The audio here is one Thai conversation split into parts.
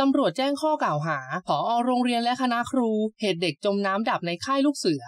ตำรวจแจ้งข้อกล่าวหาผอโรงเรียนและคณะครูเหตุเด็กจมน้ำดับในค่ายลูกเสือ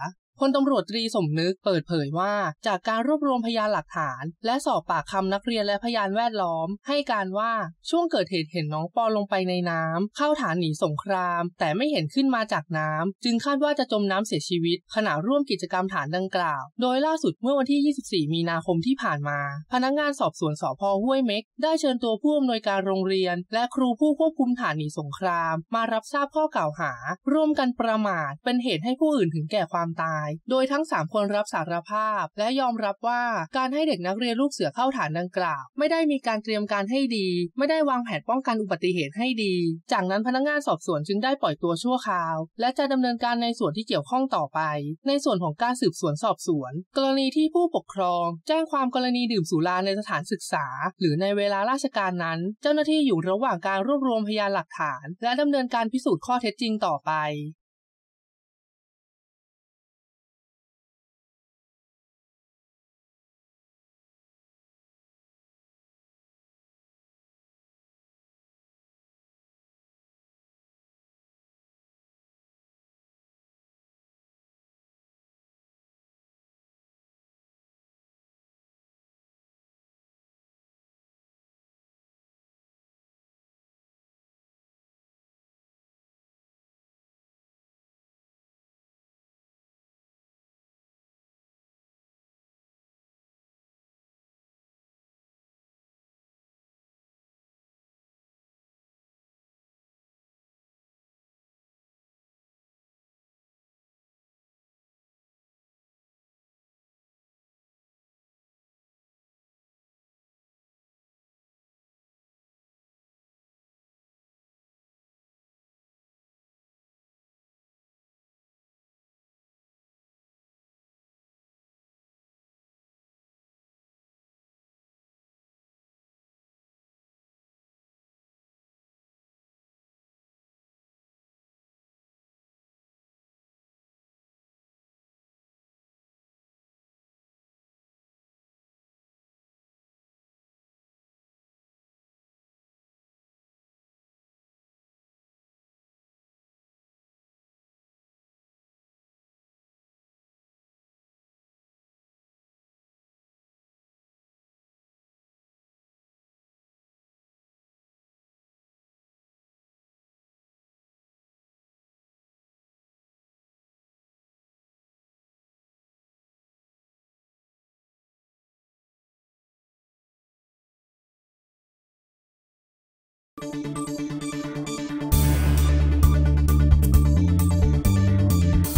พลตำรวจตรีสมนึกเปิดเผยว่า จากการรวบรวมพยานหลักฐานและสอบปากคำนักเรียนและพยานแวดล้อม ให้การว่าช่วงเกิดเหตุเห็นน้องปอลงไปในน้ำเข้าฐานหนีสงคราม แต่ไม่เห็นขึ้นมาจากน้ำ จึงคาดว่าจะจมน้ำเสียชีวิตขณะร่วมกิจกรรมฐานดังกล่าว โดยล่าสุดเมื่อวันที่ 24 มีนาคมที่ผ่านมา พนักงานสอบสวนสพห้วยเม็กได้เชิญตัวผู้อำนวยการโรงเรียนและครูผู้ควบคุมฐานหนีสงครามมารับทราบข้อกล่าวหา ร่วมกันประมาทเป็นเหตุให้ผู้อื่นถึงแก่ความตายโดยทั้ง3คนรับสารภาพ และยอมรับว่าการให้เด็กนักเรียนลูกเสือเข้าฐานดังกล่าว ไม่ได้มีการเตรียมการให้ดี ไม่ได้วางแผนป้องกันอุบัติเหตุให้ดี จากนั้นพนักงานสอบสวนจึงได้ปล่อยตัวชั่วคราว และจะดำเนินการในส่วนที่เกี่ยวข้องต่อไป ในส่วนของการสืบสวนสอบสวน กรณีที่ผู้ปกครอง แจ้งความกรณีดื่มสุราในสถานศึกษา หรือในเวลาราชการนั้น เจ้าหน้าที่อยู่ระหว่างการรวบรวมพยานหลักฐาน และดำเนินการพิสูจน์ข้อเท็จจริงต่อไป